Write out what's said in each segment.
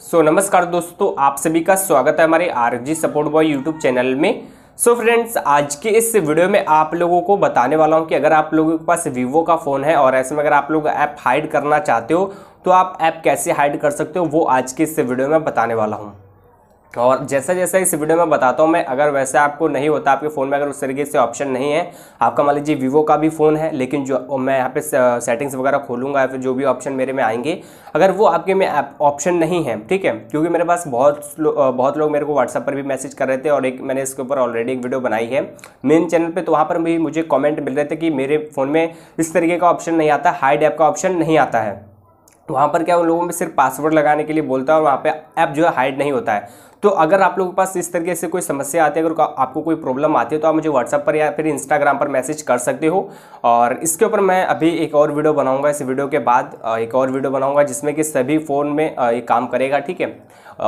सो so, नमस्कार दोस्तों आप सभी का स्वागत है हमारे RG support boy YouTube channel में सो so फ्रेंड्स आज के इस वीडियो में आप लोगों को बताने वाला हूं कि अगर आप लोगों के पास वीवो का फ़ोन है और ऐसे में अगर आप लोग ऐप हाइड करना चाहते हो तो आप ऐप कैसे हाइड कर सकते हो वो आज के इस वीडियो में बताने वाला हूँ और जैसा जैसा इस वीडियो में बताता हूँ मैं अगर वैसे आपको नहीं होता आपके फ़ोन में अगर उस तरीके से ऑप्शन नहीं है आपका मान लीजिए वीवो का भी फ़ोन है लेकिन जो मैं यहाँ पे सेटिंग्स वगैरह खोलूँगा या फिर जो भी ऑप्शन मेरे में आएंगे अगर वो आपके में ऑप्शन नहीं है ठीक है क्योंकि मेरे पास बहुत लो, बहुत लोग मेरे को व्हाट्सअप पर भी मैसेज कर रहे थे और एक मैंने इसके ऊपर ऑलरेडी एक वीडियो बनाई है मेन चैनल पर तो वहाँ पर भी मुझे कॉमेंट मिल रहे थे कि मेरे फ़ोन में इस तरीके का ऑप्शन नहीं आता हाई डैप का ऑप्शन नहीं आता है वहाँ पर क्या उन लोगों में सिर्फ पासवर्ड लगाने के लिए बोलता है और वहाँ पे ऐप जो है हाइड नहीं होता है तो अगर आप लोगों के पास इस तरीके से कोई समस्या आती है अगर आपको कोई प्रॉब्लम आती है तो आप मुझे व्हाट्सअप पर या फिर इंस्टाग्राम पर मैसेज कर सकते हो और इसके ऊपर मैं अभी एक और वीडियो बनाऊंगा इस वीडियो के बाद एक और वीडियो बनाऊंगा जिसमें कि सभी फ़ोन में ये काम करेगा ठीक है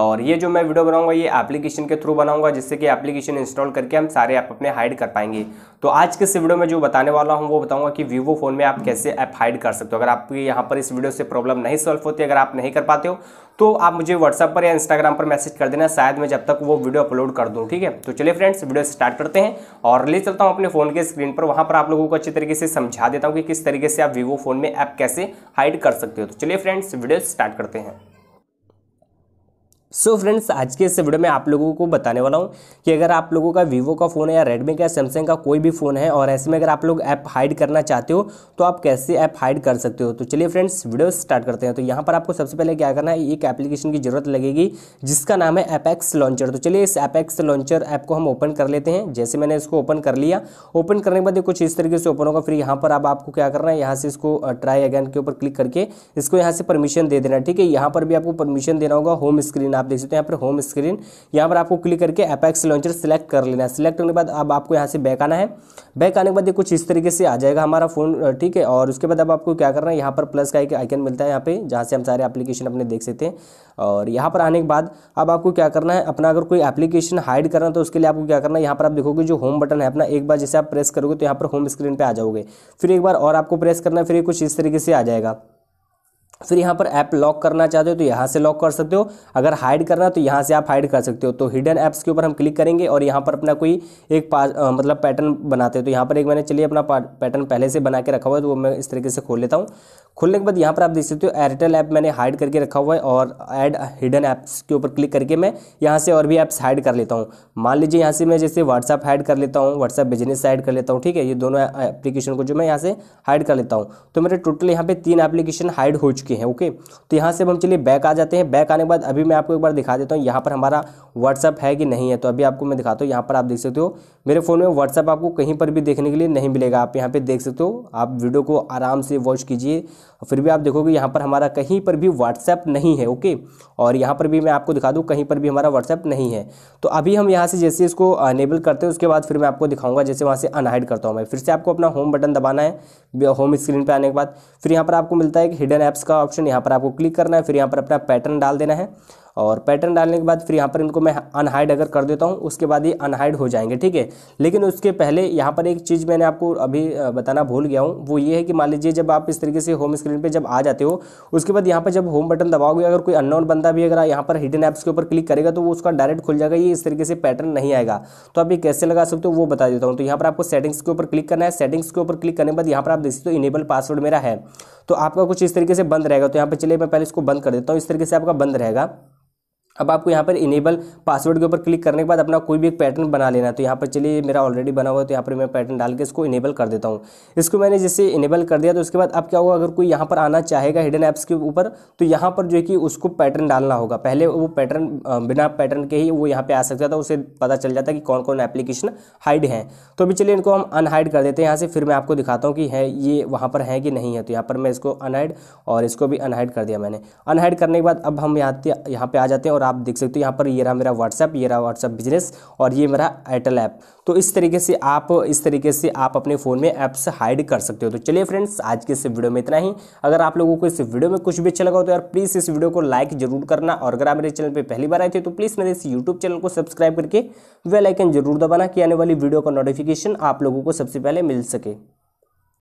और ये जो मैं वीडियो बनाऊंगा ये एप्लीकेशन के थ्रू बनाऊंगा जिससे कि एप्लीकेशन इंस्टॉल करके हम सारे ऐप अपने हाइड कर पाएंगे तो आज के इस वीडियो में जो बताने वाला हूँ वो बताऊंगा कि वीवो फ़ोन में आप कैसे ऐप हाइड कर सकते हो अगर आपकी यहाँ पर इस वीडियो से प्रॉब्लम नहीं सॉल्व होती अगर आप नहीं कर पाते हो तो आप मुझे व्हाट्सअप पर या इंस्टाग्राम पर मैसेज कर देना शायद मैं जब तक वो वीडियो अपलोड कर दूँ ठीक है तो चलिए फ्रेंड्स वीडियो स्टार्ट करते हैं और ले चलता हूँ अपने फ़ोन के स्क्रीन पर वहाँ पर आप लोगों को अच्छी तरीके से समझा देता हूँ कि किस तरीके से आप वीवो फ़ोन में ऐप कैसे हाइड कर सकते हो तो चलिए फ्रेंड्स वीडियो स्टार्ट करते हैं सो so फ्रेंड्स आज के इस वीडियो में आप लोगों को बताने वाला हूँ कि अगर आप लोगों का वीवो का फ़ोन है या रेडमी का सैमसंग का कोई भी फ़ोन है और ऐसे में अगर आप लोग ऐप हाइड करना चाहते हो तो आप कैसे ऐप हाइड कर सकते हो तो चलिए फ्रेंड्स वीडियो स्टार्ट करते हैं तो यहाँ पर आपको सबसे पहले क्या करना है एक एप्लीकेशन की ज़रूरत लगेगी जिसका नाम है एपेक्स लॉन्चर तो चलिए इस एपेक्स लॉन्चर ऐप को हम ओपन कर लेते हैं जैसे मैंने इसको ओपन कर लिया ओपन करने के बाद कुछ इस तरीके से ओपन होगा फिर यहाँ पर अब आपको क्या करना है यहाँ से इसको ट्राई अगैन के ऊपर क्लिक करके इसको यहाँ से परमिशन दे देना ठीक है यहाँ पर भी आपको परमिशन देना होगा होम स्क्रीन आप देख सकते हैं यहाँ पर होम स्क्रीन यहाँ पर आपको क्लिक करके एपेक्स लॉन्चर सेलेक्ट कर लेना है सिलेक्ट करने के बाद अब आपको यहाँ से बैक आना है बैक आने के बाद ये कुछ इस तरीके से आ जाएगा हमारा फोन ठीक है और उसके बाद अब आपको क्या करना है यहाँ पर प्लस का एक आइकन मिलता है यहाँ पे जहाँ से हम सारे एप्लीकेशन अपने देख सकते हैं और यहाँ पर आने के बाद अब आपको क्या करना है अपना अगर कोई एप्लीकेशन हाइड करना तो उसके लिए आपको क्या करना है यहाँ पर आप देखोगे जो होम बटन है अपना एक बार जैसे आप प्रेस करोगे तो यहाँ पर होम स्क्रीन पर आ जाओगे फिर एक बार और आपको प्रेस करना है फिर कुछ इस तरीके से आ जाएगा फिर यहाँ पर ऐप लॉक करना चाहते हो तो यहाँ से लॉक कर सकते हो अगर हाइड करना तो यहाँ से आप हाइड कर सकते हो तो हिडन ऐप्स के ऊपर हम क्लिक करेंगे और यहाँ पर अपना कोई एक पास आ, मतलब पैटर्न बनाते हैं तो यहाँ पर एक मैंने चलिए अपना पैटर्न पहले से बना के रखा हुआ है तो वो मैं इस तरीके से खोल लेता हूँ खोलने के बाद यहाँ पर आप देख सकते हो एयरटेल ऐप मैंने हाइड करके रखा हुआ है और एड हिडन ऐप्स के ऊपर क्लिक करके मैं यहाँ से और भी ऐप्स हाइड कर लेता हूँ मान लीजिए यहाँ से मैं जैसे व्हाट्सअप हाइड कर लेता हूँ व्हाट्सअप बिजनेस ऐड कर लेता हूँ ठीक है ये दोनों एप्लीकेशन को जो मैं यहाँ से हाइड कर लेता हूँ तो मेरे टोटल यहाँ पर तीन एप्लीकेशन हाइड हो चुके चुके हैं ओके तो यहाँ से हम चलिए बैक आ जाते हैं बैक आने के बाद अभी मैं आपको एक बार दिखा देता हूँ यहाँ पर हमारा व्हाट्सअप है कि नहीं है तो अभी आपको मैं दिखाता हूँ यहाँ पर आप देख सकते हो मेरे फ़ोन में व्हाट्सअप आपको कहीं पर भी देखने के लिए नहीं मिलेगा आप यहाँ पर देख सकते हो आप वीडियो को आराम से वॉच कीजिए फिर भी आप देखोगे यहाँ पर हमारा कहीं पर भी व्हाट्सअप नहीं है ओके और यहाँ पर भी मैं आपको दिखा दूँ कहीं पर भी हमारा व्हाट्सअप नहीं है तो अभी हम यहाँ से जैसे इसको अनेबल करते हैं उसके बाद फिर मैं आपको दिखाऊंगा जैसे वहाँ से अनहाइड करता हूँ मैं फिर से आपको अपना होम बटन दबाना है होम स्क्रीन पर आने के बाद फिर यहाँ पर आपको मिलता है एक हिडन ऐप्स का वाला ऑप्शन यहाँ पर आपको क्लिक करना है फिर यहाँ पर अपना पैटर्न डाल देना है और पैटर्न डालने के बाद फिर यहाँ पर इनको मैं अनहाइड अगर कर देता हूँ उसके बाद ये अनहाइड हो जाएंगे ठीक है लेकिन उसके पहले यहाँ पर एक चीज़ मैंने आपको अभी बताना भूल गया हूँ वो ये है कि मान लीजिए जब आप इस तरीके से होम स्क्रीन पर जब आ जाते हो उसके बाद यहाँ पर जब होम बटन दबाओगे अगर कोई अननोन बंदा भी अगर यहाँ पर हिडन ऐप्स के ऊपर क्लिक करेगा तो वो उसका डायरेक्ट खुल जाएगा ये इस तरीके से पैटर्न नहीं आएगा तो आप ये कैसे लगा सकते हो वो बता देता हूँ तो यहाँ पर आपको सेटिंग्स के ऊपर क्लिक करना है सेटिंग्स के ऊपर क्लिक करने के बाद यहाँ पर आप देख सकते हो इनेबल पासवर्ड मेरा है तो आपका कुछ इस तरीके से बंद रहेगा तो यहाँ पर चलिए मैं पहले इसको बंद कर देता हूँ इस तरीके से आपका बंद रहेगा अब आपको यहाँ पर इनेबल पासवर्ड के ऊपर क्लिक करने के बाद अपना कोई भी एक पैटर्न बना लेना है तो यहाँ पर चलिए मेरा ऑलरेडी बना हुआ है तो यहाँ पर मैं पैटर्न डाल के इसको इनेबल कर देता हूँ इसको मैंने जैसे इनेबल कर दिया तो उसके बाद अब क्या होगा अगर कोई यहाँ पर आना चाहेगा हिडन ऐप्स के ऊपर तो यहाँ पर जो है कि उसको पैटर्न डालना होगा पहले वो पैटर्न बिना पैटर्न के ही वो यहाँ पर आ सकता था तो उसे पता चल जाता कि कौन कौन एप्लीकेशन हाइड है तो अभी चलिए इनको हम अनहाइड कर देते हैं यहाँ से फिर मैं आपको दिखाता हूँ कि है ये वहाँ पर है कि नहीं है तो यहाँ पर मैं इसको अनहाइड और इसको भी अनहाइड कर दिया मैंने अनहाइड करने के बाद अब हम यहाँ यहाँ पर आ जाते हैं और आप देख सकते हो यहाँ पर ये रहा मेरा व्हाट्सएप ये रहा व्हाट्सएप बिजनेस और ये मेरा एयरटेल ऐप तो इस तरीके से आप इस तरीके से आप अपने फ़ोन में ऐप्स हाइड कर सकते हो तो चलिए फ्रेंड्स आज के इस वीडियो में इतना ही अगर आप लोगों को इस वीडियो में कुछ भी अच्छा लगा हो तो यार प्लीज़ इस वीडियो को लाइक जरूर करना और अगर आप मेरे चैनल पर पहली बार आए थे तो प्लीज़ मेरे इस यूट्यूब चैनल को सब्सक्राइब करके वेलाइकन जरूर दबाना कि आने वाली वीडियो का नोटिफिकेशन आप लोगों को सबसे पहले मिल सके